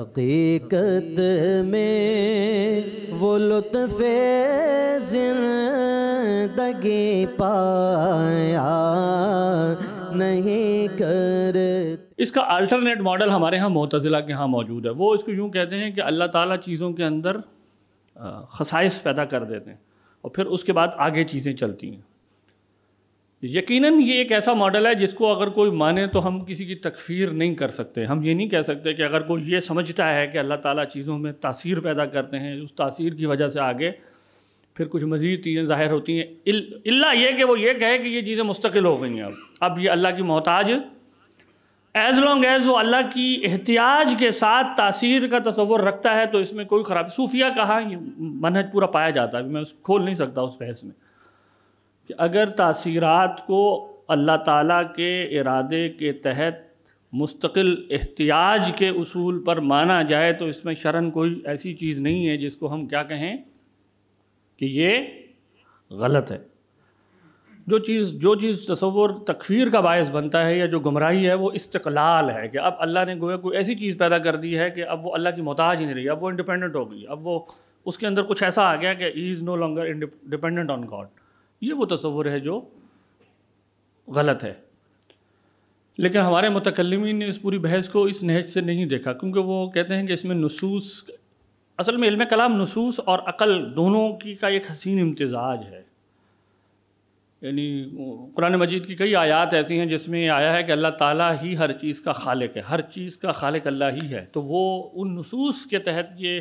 हकीकत में वो लुत्फ़ जिंदगी पाया नहीं कर इसका अल्टरनेट मॉडल हमारे यहाँ मोतज़िला के यहाँ मौजूद है वो इसको यूँ कहते हैं कि अल्लाह ताला चीज़ों के अंदर खसाइस पैदा कर देते हैं और फिर उसके बाद आगे चीज़ें चलती हैं यकीनन ये एक ऐसा मॉडल है जिसको अगर कोई माने तो हम किसी की तकफीर नहीं कर सकते हम ये नहीं कह सकते कि अगर कोई ये समझता है कि अल्लाह ताला चीज़ों में तासीर पैदा करते हैं उस तासीर की वजह से आगे फिर कुछ मज़ीद चीज़ें ज़ाहिर होती हैं इल्ला ये कि वो ये कहे कि ये चीज़ें मुस्तकिल हो गई हैं अब अब ये अल्लाह की मोहताज एज़ लॉन्ग एज़ वो अल्लाह की एहतियाज के साथ तासीर का तस्वुर रखता है तो इसमें कोई ख़राब सूफिया कहा मनहज पूरा पाया जाता है मैं उस खोल नहीं सकता उस बहस में कि अगर तसीरत को अल्लाह ताला के इरादे के तहत मुस्तकिल एहतियाज के असूल पर माना जाए तो इसमें शरण कोई ऐसी चीज़ नहीं है जिसको हम क्या कहें कि ये गलत है जो चीज़ जो चीज़ तस्वुर तकफीर का बायस बनता है या जो गुमराही है वो इस्तकलाल है कि अब अल्लाह ने गोया कोई ऐसी चीज़ पैदा कर दी है कि अब वो अल्लाह की मोहताज ही नहीं रही अब वो इंडिपेंडेंट हो गई अब वो उसके अंदर कुछ ऐसा आ गया कि he is no longer dependent on God ये वो तस्वुर है जो गलत है लेकिन हमारे मतकलमिन ने इस पूरी बहस को इस नहज से नहीं देखा क्योंकि वो कहते हैं कि इसमें नसूस असल में इल्म कलाम नसूस और अक़ल दोनों की का एक हसीन इम्तजाज है यानी कुरान मजीद की कई आयात ऐसी हैं जिसमें आया है कि अल्लाह ताला ही हर चीज़ का खालिक है हर चीज़ का खालिक अल्लाह ही है तो वो उन नसूस के तहत ये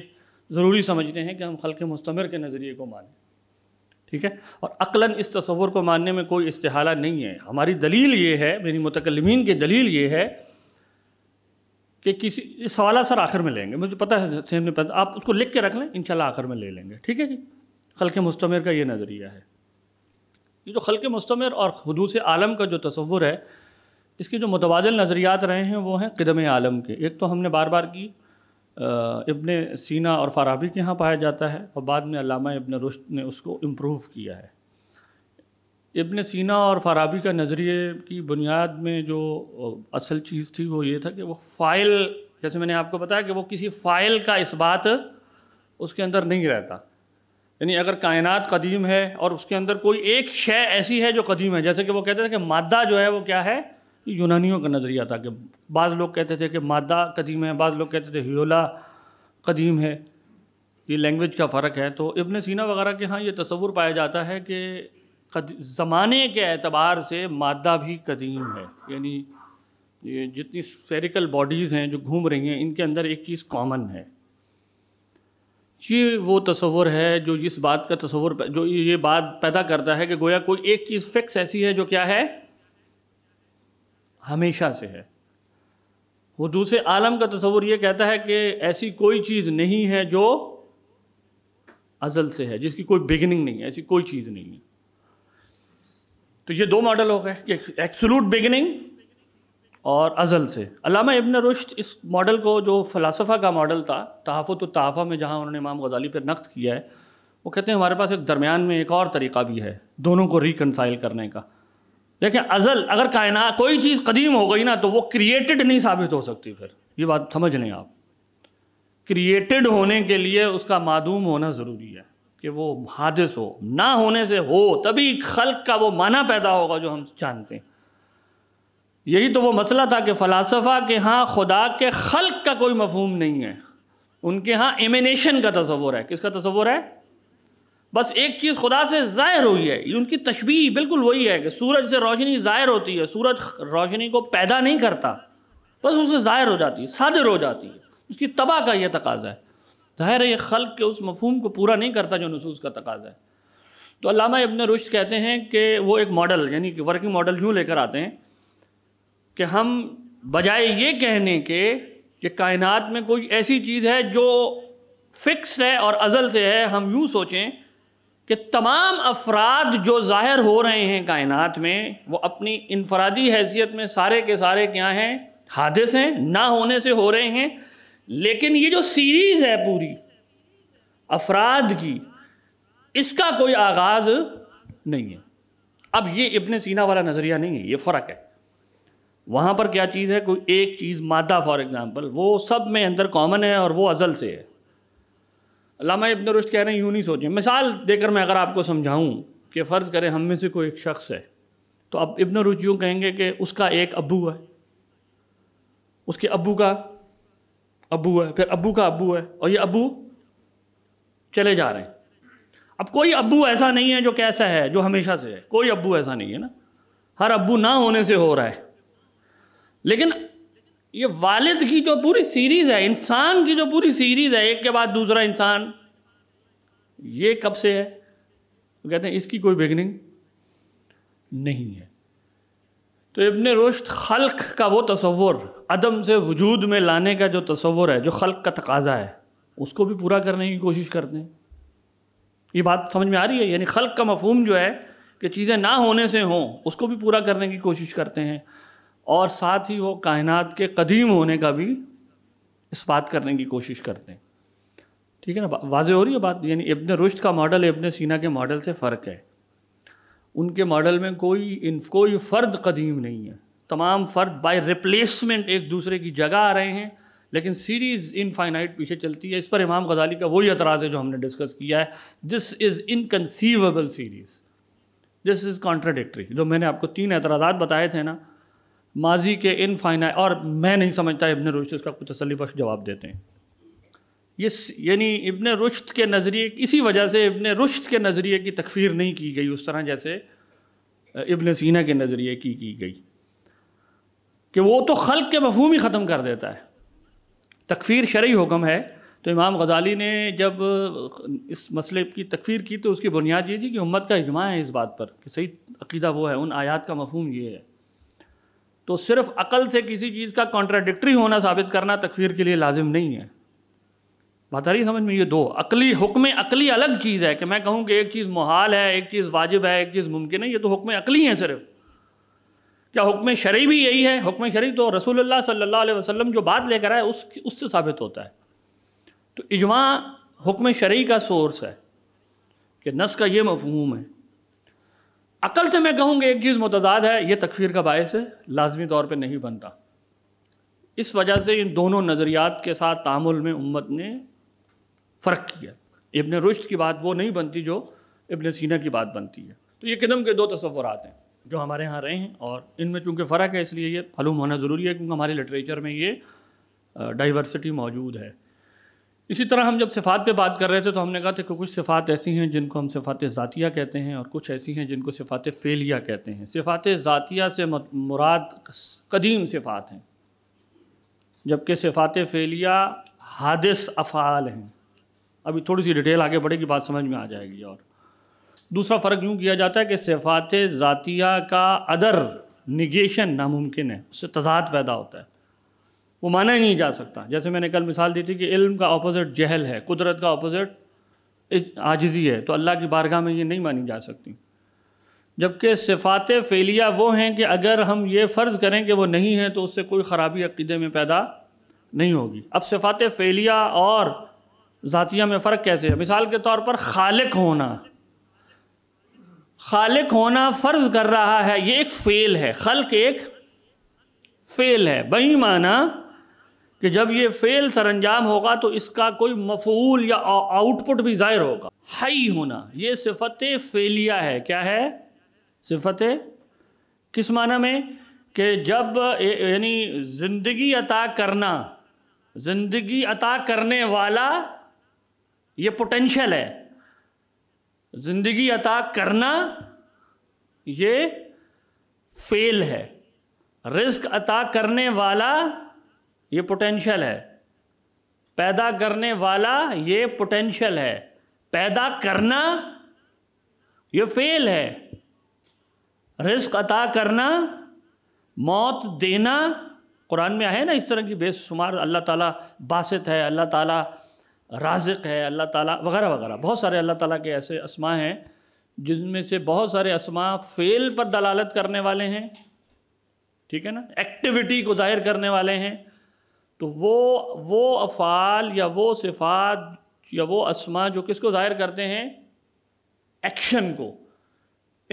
ज़रूरी समझते हैं कि हम खल के मुस्तमर के नज़रिए को मानें ठीक है और अकलन इस तस्वुर को मानने में कोई इस्तेहाला नहीं है हमारी दलील ये है मेरी मुतकलमीन की दलील ये है कि किसी इस सवाल सर आखिर में लेंगे मुझे पता है सेम ने पता आप उसको लिख के रख लें इन आखिर में ले लेंगे ठीक है जी खल के मुस्तमर का ये नज़रिया है ये जो खल के मुस्तमर और हदूस आलम का जो तस्वुर है इसके जो मुतबादल नज़रियात रहे हैं वो हैं कदम आलम के एक तो हमने बार बार की इब्ने सीना और फाराबी के यहाँ पाया जाता है और बाद में अलामा इब्न रुश्त ने उसको इम्प्रूव किया है इब्ने सीना और फाराबी का नज़रिए की बुनियाद में जो असल चीज़ थी वो ये था कि वो फ़ाइल जैसे मैंने आपको बताया कि वो किसी फ़ाइल का इस बात उसके अंदर नहीं रहता यानी अगर कायनात कदीम है और उसके अंदर कोई एक शय ऐसी है जो कदीम है जैसे कि वो कहते थे कि मादा जो है वो क्या है तो यूनानियों का नज़रिया था कि बाज़ लोग कहते थे कि मादा कदीम है बाज़ लोग कहते थे हियोला कदीम है ये लैंग्वेज का फ़र्क है तो इबन सीना वगैरह के यहाँ ये तस्वुर पाया जाता है कि ज़माने के अतबार से मादा भी कदीम है यानी ये जितनी स्फेरिकल बॉडीज़ हैं जो घूम रही हैं इनके अंदर एक चीज़ कॉमन है ये वो तस्वुर है जो इस बात का तस्वुर जो ये बात पैदा करता है कि गोया कोई एक चीज़ फिक्स ऐसी है जो क्या है हमेशा से है वो दूसरे आलम का तस्वर ये कहता है कि ऐसी कोई चीज़ नहीं है जो अजल से है जिसकी कोई बिगनिंग नहीं है ऐसी कोई चीज़ नहीं है तो ये दो मॉडल हो गए कि एक्सलूट बिगनिंग और अजल से अलामा इबन रुश्त इस मॉडल को जो फ़लासफ़ा का मॉडल था तहफ तो तहफ़ा में जहाँ उन्होंने इमाम गजाली पर नक्त किया है वो कहते हैं हमारे पास एक दरमियान में एक और तरीका भी है दोनों को रिकनसाइल करने का देखिए अज़ल अगर कायना कोई चीज़ कदीम हो गई ना तो वो क्रिएटेड नहीं साबित हो सकती फिर ये बात समझ लें आप क्रिएटेड होने के लिए उसका मादूम होना ज़रूरी है कि वो हादिस हो ना होने से हो तभी खल्क का वो माना पैदा होगा जो हम जानते हैं यही तो वो मसला था कि फ़लासफ़ा के यहाँ खुदा के खल्क का कोई मफहूम नहीं है उनके यहाँ एमिनेशन का तस्वुर है किसका तस्वुर है बस एक चीज़ खुदा से ज़ाहिर हुई है ये उनकी तशबी बिल्कुल वही है कि सूरज से रोशनी ज़ाहिर होती है सूरज रोशनी को पैदा नहीं करता बस उससे ज़ाहिर हो जाती है साजिर हो जाती है उसकी तबाह का यह तकाजा है ज़ाहिर है ये खल्क के उस मफहम को पूरा नहीं करता जो नसूस का तकाजा है तो अलामा इबन रुश्त कहते हैं कि वो एक मॉडल यानी कि वर्किंग मॉडल यूँ लेकर आते हैं कि हम बजाय ये कहने के कि कायनात में कोई ऐसी चीज़ है जो फिक्स है और अज़ल से है हम यूँ सोचें कि तमाम अफराद जो ज़ाहिर हो रहे हैं कायनात में वो अपनी इनफरादी हैसियत में सारे के सारे क्या हैं हादिस हैं ना होने से हो रहे हैं लेकिन ये जो सीरीज़ है पूरी अफराद की इसका कोई आगाज़ नहीं है अब ये इबन सीना वाला नज़रिया नहीं है ये फ़र्क है वहाँ पर क्या चीज़ है कोई एक चीज़ मादा फॉर एग्ज़ाम्पल वो सब में अंदर कॉमन है और वो अज़ल से है लामा इबन रुश्त कह रहे हैं यूँ नहीं सोचें मिसाल देकर मैं अगर आपको समझाऊँ कि फ़र्ज़ करें हम में से कोई एक शख्स है तो अब इबन रुश्त यूँ कहेंगे कि उसका एक अबू है उसके अबू का अबू है फिर अबू का अबू है और ये अबू चले जा रहे हैं अब कोई अबू ऐसा नहीं है जो कैसा है जो हमेशा से है कोई अबू ऐसा नहीं है ना हर अबू ना होने से हो रहा है लेकिन ये वालिद की जो पूरी सीरीज़ है इंसान की जो पूरी सीरीज़ है एक के बाद दूसरा इंसान ये कब से है तो कहते हैं इसकी कोई बिगनिंग नहीं है तो इबन रुश्त खल्क का वो तस्वुर अदम से वजूद में लाने का जो तस्वुर है जो खल्क का तकाजा है उसको भी पूरा करने की कोशिश करते हैं ये बात समझ में आ रही है यानी खल्क का मफहम जो है कि चीज़ें ना होने से हों उसको भी पूरा करने की कोशिश करते हैं और साथ ही वो कायनात के कदीम होने का भी इस बात करने की कोशिश करते हैं ठीक है ना वाजह हो रही है बात यानी इब्ने रुश्त का मॉडल इब्ने सीना के मॉडल से फ़र्क है उनके मॉडल में कोई इन कोई फ़र्द कदीम नहीं है तमाम फ़र्द बाय रिप्लेसमेंट एक दूसरे की जगह आ रहे हैं लेकिन सीरीज़ इनफाइनाइट पीछे चलती है इस पर इमाम गजाली का वही अतराज़ है जो हमने डिस्कस किया है this is inconceivable series this is contradictory जो मैंने आपको तीन एतराज़ बताए थे ना माजी के इन फाइना और मैं नहीं समझता इबन रुश्त इसका कुछ तसली बख्श जवाब देते हैं ये यानी इबन रुश्त के नज़रिए इसी वजह से इबन रुश्त के नज़रिए की तकफीर नहीं की गई उस तरह जैसे इबन सीना के नज़रिए की की गई कि वो तो खल के मफहूम ही ख़त्म कर देता है तकफीर शरी हुक्म है तो इमाम गजाली ने जब इस मसले की तकफीर की तो उसकी बुनियाद ये थी कि उम्मत का इजमा है इस बात पर कि सही अकीदा वो है उन आयात का मफहम ये है तो सिर्फ अकल से किसी चीज़ का कॉन्ट्राडिक्ट्री होना साबित करना तकफीर के लिए लाजिम नहीं है बात आ रही समझ में ये दो अकली हुक्म अकली अलग चीज़ है कि मैं कहूँ कि एक चीज़ मुहाल है एक चीज़ वाजिब है एक चीज़ मुमकिन है ये तो हुक्म अकली है सिर्फ क्या हुक्म शरी भी यही है हुक्म शरी तो रसूलुल्लाह सल्लल्लाहु अलैहि वसल्लम जो बात लेकर आए उस उससे साबित होता है तो इजमा हुक्म शरी का सोर्स है कि नस का ये मफहूम है अकल से मैं कहूँगा एक चीज़ मतजाद है ये तकफीर का बायस है लाजमी तौर पर नहीं बनता इस वजह से इन दोनों नज़रियात के साथ तामुल में उम्मत ने फ़र्क किया इबन रुश्त की बात वो नहीं बनती जो इबन सीना की बात बनती है तो ये कदम के दो तस्वरत हैं जो हमारे यहाँ रहे हैं और इनमें चूँकि फ़र्क है इसलिए ये मालूम होना ज़रूरी है क्योंकि हमारे लिटरेचर में ये डाइवर्सिटी मौजूद है इसी तरह हम जब सिफ़ात पे बात कर रहे थे तो हमने कहा था कि कुछ सिफ़ात ऐसी हैं जिनको हम सिफ़ात ज़ातिया कहते हैं और कुछ ऐसी हैं जिनको सिफ़ात फ़ेलिया कहते हैं सिफ़ात ज़ातिया से मुराद कदीम सिफ़ात हैं जबकि सिफ़ात फ़ेलिया हादिस अफ़ाल हैं अभी थोड़ी सी डिटेल आगे बढ़ेगी बात समझ में आ जाएगी और दूसरा फ़र्क यूँ किया जाता है कि सिफ़ात ज़ातिया का अदर निगेशन नामुमकिन है उससे तजाद पैदा होता है वो माना ही नहीं जा सकता जैसे मैंने कल मिसाल दी थी कि इल्म का अपोजिट जहल है कुदरत का अपोजिट आजिज़ी है तो अल्लाह की बारगाह में ये नहीं मानी जा सकती जबकि सिफात फेलिया वो हैं कि अगर हम ये फ़र्ज़ करें कि वो नहीं है तो उससे कोई ख़राबी अकीदे में पैदा नहीं होगी अब सिफात फेलिया और ज़ातिया में फ़र्क कैसे है मिसाल के तौर पर खालिक होना खालिक होना फ़र्ज़ कर रहा है ये एक फ़ेल है खल एक फ़ेल है बही माना कि जब ये फेल सरंजाम होगा तो इसका कोई मफूल या आउटपुट भी ज़ाहिर होगा हई होना ये सिफत फेलिया है क्या है सिफत किस माना में कि जब यानी ज़िंदगी अता करना ज़िंदगी अता करने वाला ये पोटेंशल है ज़िंदगी अता करना ये फेल है रिस्क अता करने वाला ये पोटेंशियल है पैदा करने वाला ये पोटेंशियल है पैदा करना ये फेल है रिस्क अता करना मौत देना कुरान में है ना इस तरह की बेशुमार अल्लाह ताला बासित है अल्लाह ताला राजिक है अल्लाह ताला वगैरह वगैरह बहुत सारे अल्लाह ताला के ऐसे असमा हैं जिनमें से बहुत सारे असमा फ़ेल पर दलालत करने वाले हैं ठीक है ना एक्टिविटी को जाहिर करने वाले हैं तो वो वो अफ़ाल या वो सिफात या वो असमा जो किसको ज़ाहिर करते हैं एक्शन को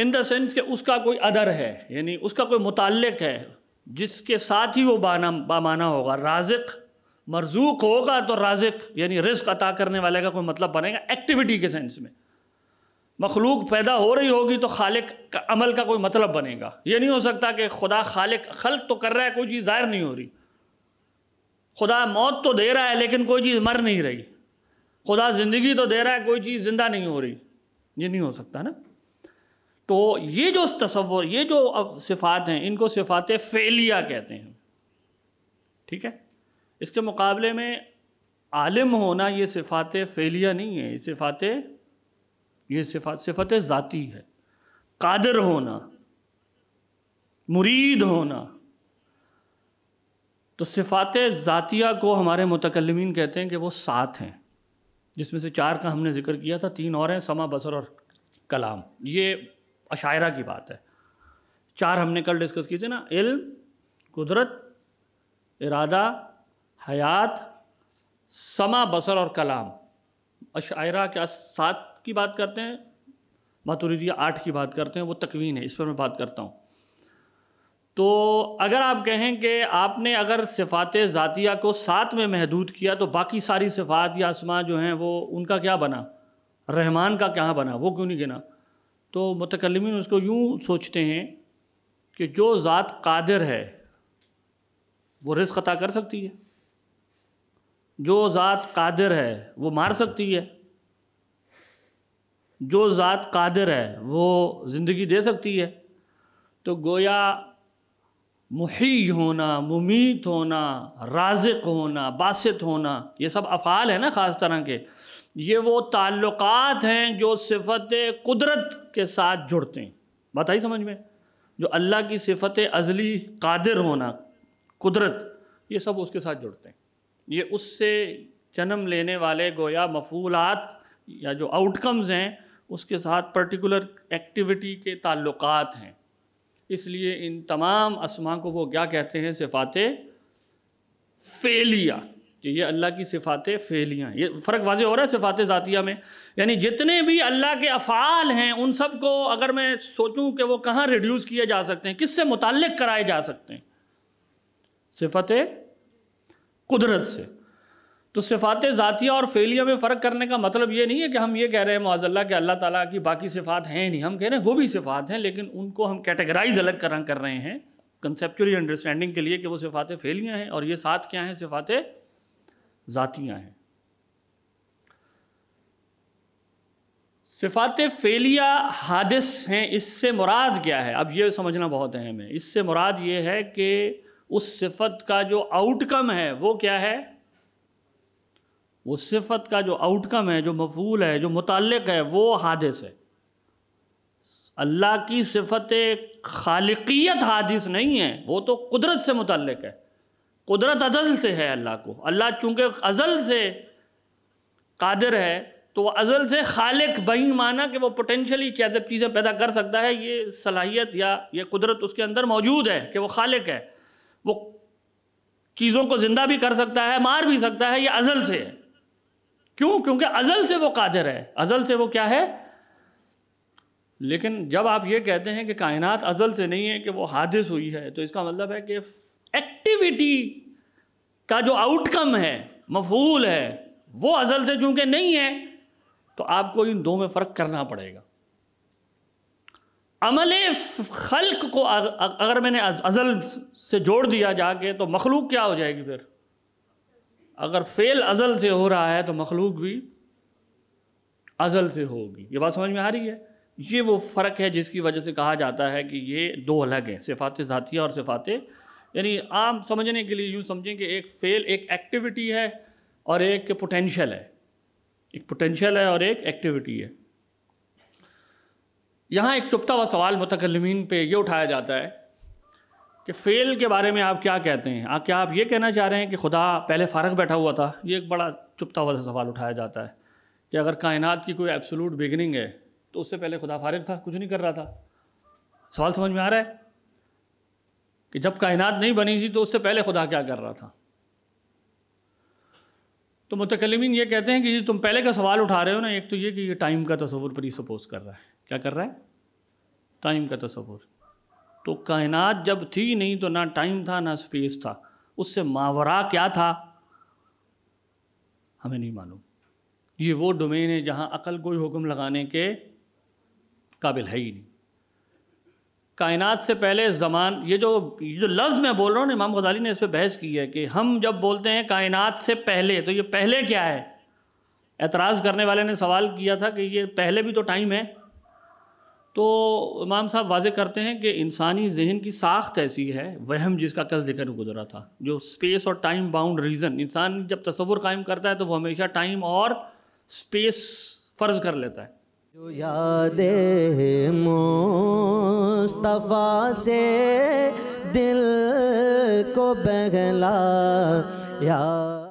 इन द सेंस कि उसका कोई अदर है यानी उसका कोई मुतलक है जिसके साथ ही वो बाना बामाना होगा राजिक मरजूक होगा तो राजिक यानी रिस्क अता करने वाले का कोई मतलब बनेगा एक्टिविटी के सेंस में मखलूक पैदा हो रही होगी तो खालिक का अमल का कोई मतलब बनेगा ये नहीं हो सकता कि खुदा खालिक खल तो कर रहा है कोई चीज़ ज़ाहिर नहीं हो रही खुदा मौत तो दे रहा है लेकिन कोई चीज़ मर नहीं रही खुदा ज़िंदगी तो दे रहा है कोई चीज़ ज़िंदा नहीं हो रही ये नहीं हो सकता ना तो ये जो तस्वर ये जो अब सिफ़ात हैं इनको सिफ़ात फ़ेलिया कहते हैं ठीक है इसके मुकाबले में आलिम होना ये सिफ़ात फ़ेलिया नहीं है ये सिफ़ात ये सिफ़ात सिफ़त ज़ाती है कादर होना मुरीद होना तो सिफ़ात ज़ातिया को हमारे मतकलमिन कहते हैं कि वो सात हैं जिसमें से चार का हमने जिक्र किया था तीन और हैं समा बसर और कलाम ये अशायरा की बात है चार हमने कल डिस्कस किए थे ना इल्म कुदरत इरादा हयात समा बसर और कलाम अशायरा क्या सात की बात करते हैं मतुरीदिया आठ की बात करते हैं वो तकवीन है इस पर मैं बात करता हूँ तो अगर आप कहें कि आपने अगर सिफात ज़ातिया को साथ में महदूद किया तो बाकी सारी सिफात या आसमां जो हैं वो उनका क्या बना रहमान का क्या बना वो क्यों नहीं गिना तो मतकलमिन उसको यूँ सोचते हैं कि जो ज़ात कादिर है वो रिस्क अता कर सकती है जो ज़ात कादिर है वो मार सकती है जो ज़ात कादिर है वो ज़िंदगी दे सकती है तो गोया मुही होना मुमीत होना राजिक होना बासित होना ये सब अफ़ाल है ना ख़ास तरह के ये वो ताल्लुक़ हैं जो सिफत कुदरत के साथ जुड़ते हैं बताइए समझ में जो अल्लाह की सिफत अजली कादिर होना कुदरत ये सब उसके साथ जुड़ते हैं ये उससे जन्म लेने वाले गोया मफूलात या जो आउटकम्स हैं उसके साथ पर्टिकुलर एक्टिविटी के ताल्लुक़ात हैं इसलिए इन तमाम आसमां को वो क्या कहते हैं सिफात फ़ेलिया कि ये अल्लाह की सिफात फ़ेलियाँ ये फ़र्क वाज हो रहा है सिफात ज़ातिया में यानी जितने भी अल्लाह के अफ़ाल हैं उन सब को अगर मैं सोचूं कि वो कहाँ रिड्यूस किए जा सकते हैं किससे मुतल कराए जा सकते हैं सिफत कुदरत से तो सिफात ज़ातिया और फेलिया में फ़र्क करने का मतलब ये नहीं है कि हम ये कह रहे हैं माजल्ला कि अल्लाह ताला की बाकी सिफात हैं नहीं हम कह रहे हैं वो भी सिफात हैं लेकिन उनको हम कैटेगराइज अलग कर रहे हैं कंसेप्चुअली अंडरस्टैंडिंग के लिए कि वो सिफात फेलियाँ हैं और ये साथ क्या हैं सिफात ज़ातियाँ हैं सिफात फेलिया हादिस हैं इससे मुराद क्या है अब ये समझना बहुत अहम है इससे मुराद ये है कि उस सिफत का जो आउटकम है वो क्या है वो सिफत का जो आउटकम है जो मफूल है जो मुतलक है वो हादिस है अल्लाह की सिफत खालकियत हादिस नहीं है वो तो कुदरत से मुतलक है कुदरत अजल से है अल्लाह को अल्लाह चूँकि अजल से कादिर है तो वह अजल से खालिक बही माना कि वो पोटेंशली क्या जब चीज़ें पैदा कर सकता है ये सलाहियत या ये कुदरत उसके अंदर मौजूद है कि वह खालिक है वो चीज़ों को ज़िंदा भी कर सकता है मार भी सकता है ये अजल से है क्यों क्योंकि अजल से वो कादिर है अजल से वो क्या है लेकिन जब आप ये कहते हैं कि कायनात अजल से नहीं है कि वो हादिस हुई है तो इसका मतलब है कि एक्टिविटी का जो आउटकम है मफूल है वो अजल से चूंकि नहीं है तो आपको इन दो में फ़र्क करना पड़ेगा अमल खल्क को अगर मैंने अजल से जोड़ दिया जाके तो मखलूक क्या हो जाएगी फिर अगर फेल अज़ल से हो रहा है तो मखलूक भी अज़ल से होगी ये बात समझ में आ रही है ये वो फ़र्क है जिसकी वजह से कहा जाता है कि ये दो अलग हैं सिफात ज़ातिया और सिफात यानी आम समझने के लिए यूँ समझें कि एक फेल एक एक्टिविटी है और एक पोटेंशियल है एक पोटेंशियल है और एक एक्टिविटी है यहाँ एक चुपता हुआ सवाल मुतकलमीन पे ये उठाया जाता है कि फेल के बारे में आप क्या कहते हैं आप क्या आप ये कहना चाह रहे हैं कि खुदा पहले फारग बैठा हुआ था ये एक बड़ा चुपता हुआ सवाल उठाया जाता है कि अगर कायनात की कोई एब्सोलूट बिगनिंग है तो उससे पहले खुदा फारग था कुछ नहीं कर रहा था सवाल समझ में आ रहा है कि जब कायनात नहीं बनी थी तो उससे पहले खुदा क्या कर रहा था तो मुतकलमिन ये कहते हैं कि तुम पहले का सवाल उठा रहे हो ना एक तो ये कि ये टाइम का तस्वुर पर ही सपोज कर रहा है क्या कर रहा है टाइम का तस्वुर तो कायनात जब थी नहीं तो ना टाइम था ना स्पेस था उससे मावरा क्या था हमें नहीं मालूम ये वो डोमेन है जहाँ अकल कोई हुक्म लगाने के काबिल है ही नहीं कायनात से पहले ज़मान ये जो ये जो लफ्ज़ मैं बोल रहा हूँ इमाम गजाली ने इस पर बहस की है कि हम जब बोलते हैं कायनात से पहले तो ये पहले क्या है एतराज़ करने वाले ने सवाल किया था कि ये पहले भी तो टाइम है तो इमाम साहब वाजे करते हैं कि इंसानी जहन की साख्त ऐसी है वहम जिसका कल जिक्र गुजरा था जो स्पेस और टाइम बाउंड रीज़न इंसान जब तस्वुर कायम करता है तो वो हमेशा टाइम और स्पेस फ़र्ज कर लेता है जो याद मोस्तफ़ा से दिल को बहला या